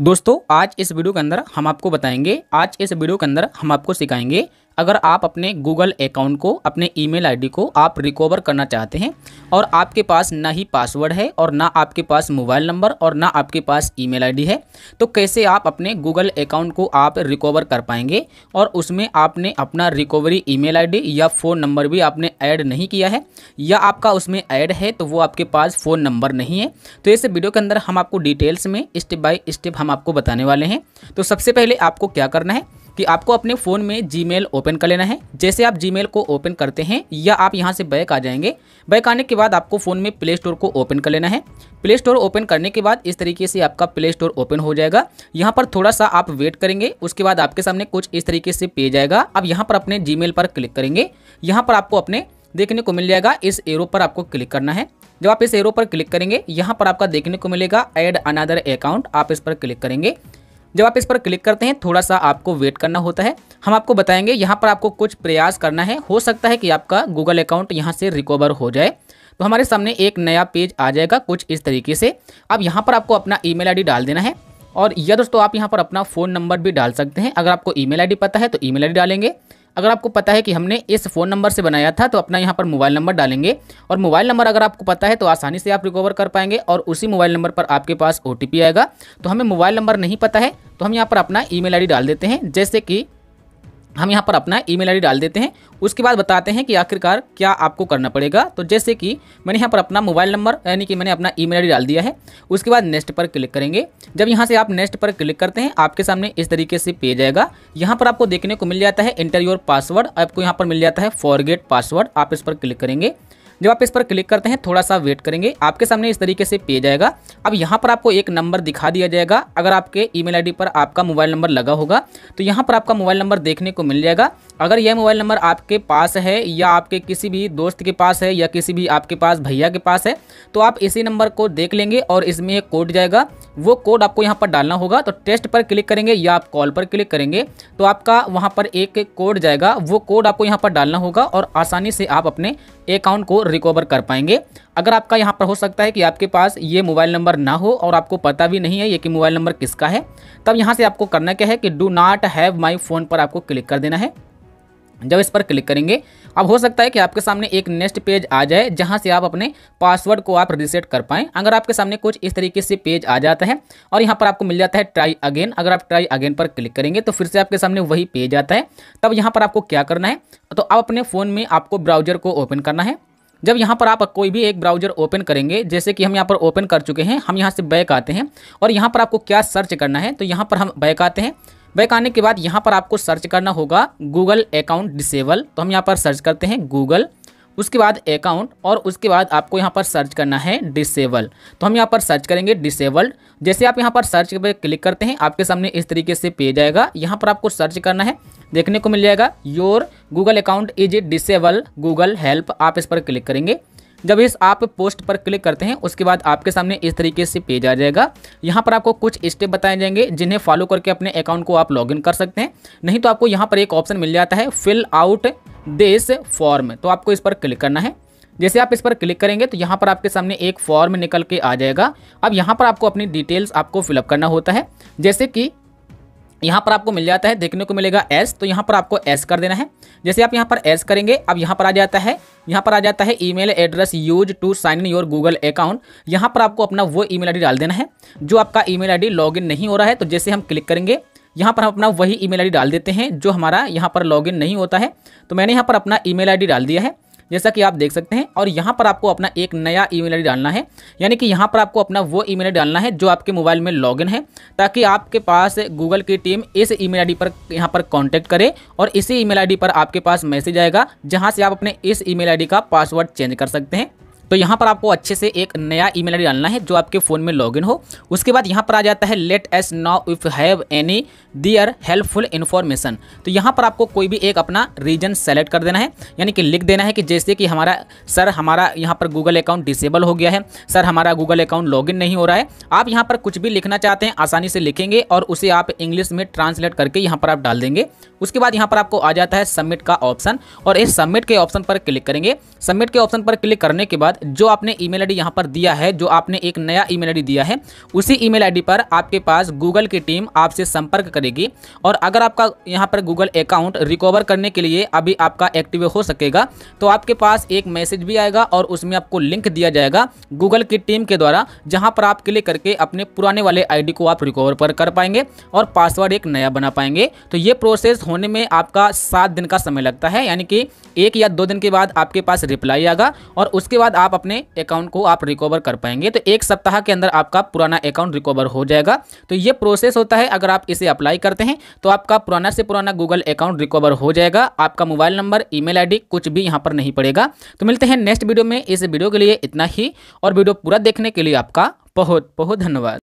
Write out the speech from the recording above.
दोस्तों आज इस वीडियो के अंदर हम आपको बताएंगे आज इस वीडियो के अंदर हम आपको सिखाएंगे अगर आप अपने गूगल अकाउंट को अपने ईमेल आईडी को आप रिकवर करना चाहते हैं और आपके पास ना ही पासवर्ड है और ना आपके पास मोबाइल नंबर और ना आपके पास ईमेल आईडी है तो कैसे आप अपने गूगल अकाउंट को आप रिकवर कर पाएंगे और उसमें आपने अपना रिकवरी ईमेल आईडी या फ़ोन नंबर भी आपने ऐड नहीं किया है या आपका उसमें ऐड है तो वो आपके पास फ़ोन नंबर नहीं है तो ऐसे वीडियो के अंदर हम आपको डिटेल्स में स्टेप बाई स्टेप हम आपको बताने वाले हैं तो सबसे पहले आपको क्या करना है कि आपको अपने फ़ोन में जी ओपन कर लेना है जैसे आप जी को ओपन करते हैं या आप यहाँ से बैक आ जाएंगे बैक आने के बाद आपको फ़ोन में प्ले स्टोर को ओपन कर लेना है प्ले स्टोर ओपन करने के बाद इस तरीके से आपका प्ले स्टोर ओपन हो जाएगा यहाँ पर थोड़ा सा आप वेट करेंगे उसके बाद आपके सामने कुछ इस तरीके से पे आएगा आप यहाँ पर अपने जी पर क्लिक करेंगे यहाँ पर आपको अपने देखने को मिल जाएगा इस एरो पर आपको क्लिक करना है जब आप इस एरो पर क्लिक करेंगे यहाँ पर आपका देखने को मिलेगा एड अनादर अकाउंट आप इस पर क्लिक करेंगे जब आप इस पर क्लिक करते हैं थोड़ा सा आपको वेट करना होता है हम आपको बताएंगे यहाँ पर आपको कुछ प्रयास करना है हो सकता है कि आपका गूगल अकाउंट यहाँ से रिकवर हो जाए तो हमारे सामने एक नया पेज आ जाएगा कुछ इस तरीके से अब यहाँ पर आपको अपना ईमेल आईडी डाल देना है और यह दोस्तों आप यहाँ पर अपना फ़ोन नंबर भी डाल सकते हैं अगर आपको ईमेल आईडी पता है तो ईमेल आईडी डालेंगे अगर आपको पता है कि हमने इस फ़ोन नंबर से बनाया था तो अपना यहाँ पर मोबाइल नंबर डालेंगे और मोबाइल नंबर अगर आपको पता है तो आसानी से आप रिकवर कर पाएंगे और उसी मोबाइल नंबर पर आपके पास ओ आएगा तो हमें मोबाइल नंबर नहीं पता है तो हम यहाँ पर अपना ई मेल डाल देते हैं जैसे कि हम यहाँ पर अपना ईमेल आईडी डाल देते हैं उसके बाद बताते हैं कि आखिरकार क्या आपको करना पड़ेगा तो जैसे कि मैंने यहाँ पर अपना मोबाइल नंबर यानी कि मैंने अपना ईमेल आईडी डाल दिया है उसके बाद नेक्स्ट पर क्लिक करेंगे जब यहाँ से आप नेक्स्ट पर क्लिक करते हैं आपके सामने इस तरीके से पेज आएगा यहाँ पर आपको देखने को मिल जाता है इंटर योर पासवर्ड आपको यहाँ पर मिल जाता है फॉरगेट पासवर्ड आप इस पर क्लिक करेंगे जब आप इस पर क्लिक करते हैं थोड़ा सा वेट करेंगे आपके सामने इस तरीके से पेज आएगा अब यहाँ पर आपको एक नंबर दिखा दिया जाएगा अगर आपके ईमेल आईडी पर आपका मोबाइल नंबर लगा होगा तो यहाँ पर आपका मोबाइल नंबर देखने को मिल जाएगा अगर यह मोबाइल नंबर आपके पास है या आपके किसी भी दोस्त के पास है या किसी भी आपके पास भैया के पास है तो आप इसी नंबर को देख लेंगे और इसमें एक कोड जाएगा वो कोड आपको यहाँ पर डालना होगा तो टेस्ट पर क्लिक करेंगे या आप कॉल पर क्लिक करेंगे तो आपका वहाँ पर एक कोड जाएगा वो कोड आपको यहाँ पर डालना होगा और आसानी से आप अपने अकाउंट को रिकवर कर पाएंगे अगर आपका यहाँ पर हो सकता है कि आपके पास ये मोबाइल नंबर ना हो और आपको पता भी नहीं है ये कि मोबाइल नंबर किसका है तब यहाँ से आपको करना क्या है कि do not have my phone पर आपको क्लिक कर देना है जब इस पर क्लिक करेंगे अब हो सकता है कि आपके सामने एक नेक्स्ट पेज आ जाए जहां से आप अपने पासवर्ड को आप रिसेट कर पाएं अगर आपके सामने कुछ इस तरीके से पेज आ जाता है और यहां पर आपको मिल जाता है ट्राई अगेन अगर आप ट्राई अगेन पर क्लिक करेंगे तो फिर से आपके सामने वही पेज आता है तब यहाँ पर आपको क्या करना है तो आप अपने फ़ोन में आपको ब्राउजर को ओपन करना है जब यहाँ पर आप कोई भी एक ब्राउजर ओपन करेंगे जैसे कि हम यहाँ पर ओपन कर चुके हैं हम यहाँ से बैक आते हैं और यहाँ पर आपको क्या सर्च करना है तो यहाँ पर हम बैक आते हैं बैक आने के बाद यहाँ पर आपको सर्च करना होगा गूगल अकाउंट डिसेबल तो हम यहाँ पर सर्च करते हैं गूगल उसके बाद अकाउंट और उसके बाद आपको यहाँ पर सर्च करना है डिसेबल तो हम यहाँ पर सर्च करेंगे डिसेबल्ड जैसे आप यहाँ पर सर्च पर क्लिक करते हैं आपके सामने इस तरीके से पेज आएगा यहाँ पर आपको सर्च करना है देखने को मिल जाएगा your Google account is disable Google help आप इस पर क्लिक करेंगे जब इस आप पोस्ट पर क्लिक करते हैं उसके बाद आपके सामने इस तरीके से पेज आ जाएगा यहाँ पर आपको कुछ स्टेप बताए जाएंगे जिन्हें फॉलो करके अपने अकाउंट को आप लॉगिन कर सकते हैं नहीं तो आपको यहाँ पर एक ऑप्शन मिल जाता है फिल आउट दिस फॉर्म तो आपको इस पर क्लिक करना है जैसे आप इस पर क्लिक करेंगे तो यहाँ पर आपके सामने एक फॉर्म निकल के आ जाएगा अब यहाँ पर आपको अपनी डिटेल्स आपको फिलअप करना होता है जैसे कि यहाँ पर आपको मिल जाता है देखने को मिलेगा एस तो यहाँ पर आपको एस कर देना है जैसे आप यहाँ पर एस करेंगे अब यहाँ पर आ जाता है यहाँ पर आ जाता है email address use to sign in your Google account यहाँ पर आपको अपना वो ईमेल आईडी डाल देना है जो आपका ईमेल आईडी लॉगिन नहीं हो रहा है तो जैसे हम क्लिक करेंगे यहाँ पर हम अपना वही ईमेल आईडी डाल देते हैं जो हमारा यहाँ पर लॉगिन नहीं होता है तो मैंने यहाँ पर अपना ईमेल आईडी डाल दिया है जैसा कि आप देख सकते हैं और यहाँ पर आपको अपना एक नया ईमेल आईडी डालना है यानी कि यहाँ पर आपको अपना वो ईमेल आईडी डालना है जो आपके मोबाइल में लॉगिन है ताकि आपके पास गूगल की टीम इस ईमेल आईडी पर यहाँ पर कॉन्टैक्ट करे और इसी ईमेल आईडी पर आपके पास मैसेज आएगा जहाँ से आप अपने इस ईमेल आईडी का पासवर्ड चेंज कर सकते हैं तो यहाँ पर आपको अच्छे से एक नया ई मेल डालना है जो आपके फ़ोन में लॉगिन हो उसके बाद यहाँ पर आ जाता है let us know if have any there helpful information तो यहाँ पर आपको कोई भी एक अपना रीजन सेलेक्ट कर देना है यानी कि लिख देना है कि जैसे कि हमारा सर हमारा यहाँ पर गूगल अकाउंट डिसेबल हो गया है सर हमारा गूगल अकाउंट लॉगिन नहीं हो रहा है आप यहाँ पर कुछ भी लिखना चाहते हैं आसानी से लिखेंगे और उसे आप इंग्लिश में ट्रांसलेट करके यहाँ पर आप डाल देंगे उसके बाद यहाँ पर आपको आ जाता है सबमिट का ऑप्शन और इस सबमिट के ऑप्शन पर क्लिक करेंगे सबमिट के ऑप्शन पर क्लिक करने के बाद जो आपने ईमेल आईडी यहाँ पर दिया है जो आपने एक नया ईमेल आईडी दिया है उसी ईमेल आईडी पर आपके पास गूगल की टीम आपसे संपर्क करेगी और अगर आपका यहाँ पर गूगल अकाउंट रिकवर करने के लिए अभी आपका एक्टिव हो सकेगा तो आपके पास एक मैसेज भी आएगा और उसमें आपको लिंक दिया जाएगा गूगल की टीम के द्वारा जहाँ पर आप क्लिक करके अपने पुराने वाले डी को आप रिकवर पर कर पाएंगे और पासवर्ड एक नया बना पाएंगे तो ये प्रोसेस होने में आपका सात दिन का समय लगता है यानी कि एक या दो दिन के बाद आपके पास रिप्लाई आएगा और उसके बाद आप आप अपने अकाउंट को आप रिकवर कर पाएंगे तो एक सप्ताह के अंदर आपका पुराना अकाउंट रिकवर हो जाएगा तो ये प्रोसेस होता है अगर आप इसे अप्लाई करते हैं तो आपका पुराना से पुराना गूगल अकाउंट रिकवर हो जाएगा आपका मोबाइल नंबर ई मेल कुछ भी यहाँ पर नहीं पड़ेगा तो मिलते हैं नेक्स्ट वीडियो में इस वीडियो के लिए इतना ही और वीडियो पूरा देखने के लिए आपका बहुत बहुत धन्यवाद